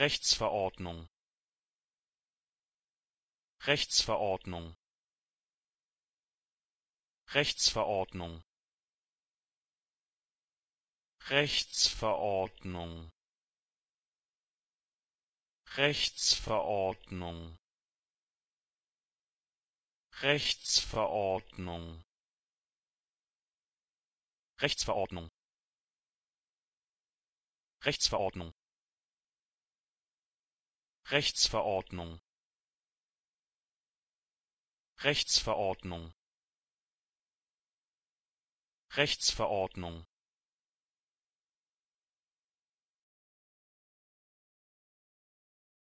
rechtsverordnung rechtsverordnung rechtsverordnung rechtsverordnung rechtsverordnung rechtsverordnung rechtsverordnung rechtsverordnung rechtsverordnung rechtsverordnung rechtsverordnung